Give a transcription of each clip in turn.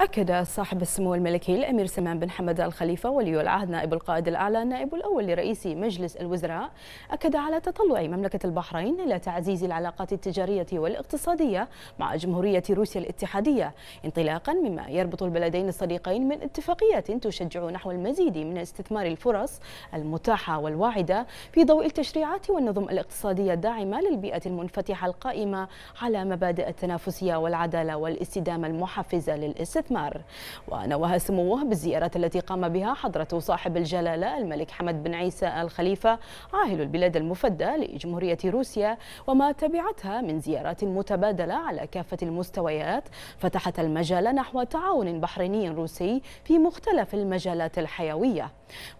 أكد صاحب السمو الملكي الأمير سلمان بن حمد الخليفة ولي العهد نائب القائد الأعلى النائب الأول لرئيس مجلس الوزراء أكد على تطلع مملكة البحرين إلى تعزيز العلاقات التجارية والاقتصادية مع جمهورية روسيا الاتحادية انطلاقا مما يربط البلدين الصديقين من اتفاقيات تشجع نحو المزيد من استثمار الفرص المتاحة والواعدة في ضوء التشريعات والنظم الاقتصادية الداعمة للبيئة المنفتحة القائمة على مبادئ التنافسية والعدالة والاستدامة المحفزة للاستثمار الاستثمار ونوه سموه بالزيارات التي قام بها حضرة صاحب الجلالة الملك حمد بن عيسى الخليفة عاهل البلاد المفدى لجمهورية روسيا وما تبعتها من زيارات متبادلة على كافة المستويات فتحت المجال نحو تعاون بحريني روسي في مختلف المجالات الحيوية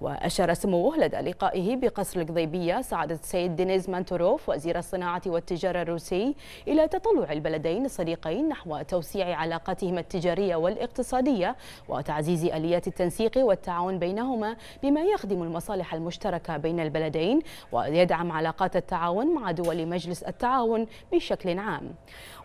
وأشار سموه لدى لقائه بقصر القضيبية سعادة السيد دينيز مانتوروف وزير الصناعة والتجارة الروسي إلى تطلع البلدين الصديقين نحو توسيع علاقاتهما التجارية والإقتصادية الاقتصادية وتعزيز آليات التنسيق والتعاون بينهما بما يخدم المصالح المشتركة بين البلدين ويدعم علاقات التعاون مع دول مجلس التعاون بشكل عام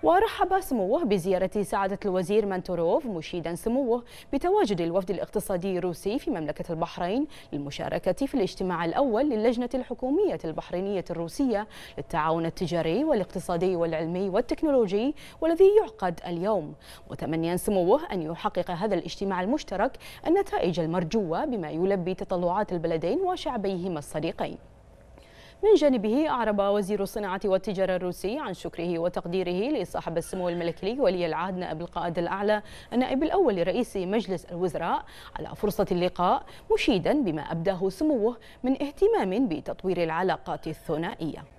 ورحب سموه بزيارة سعادة الوزير منتوروف مشيدا سموه بتواجد الوفد الاقتصادي الروسي في مملكة البحرين للمشاركة في الاجتماع الأول للجنة الحكومية البحرينية الروسية للتعاون التجاري والاقتصادي والعلمي والتكنولوجي والذي يعقد اليوم متمنيا سموه أن يحقق هذا الاجتماع المشترك النتائج المرجوة بما يلبي تطلعات البلدين وشعبيهما الصديقين من جانبه أعرب وزير الصناعة والتجارة الروسي عن شكره وتقديره لصاحب السمو الملكي ولي العهد نائب القائد الأعلى النائب الأول لرئيس مجلس الوزراء على فرصة اللقاء مشيدا بما أبداه سموه من اهتمام بتطوير العلاقات الثنائية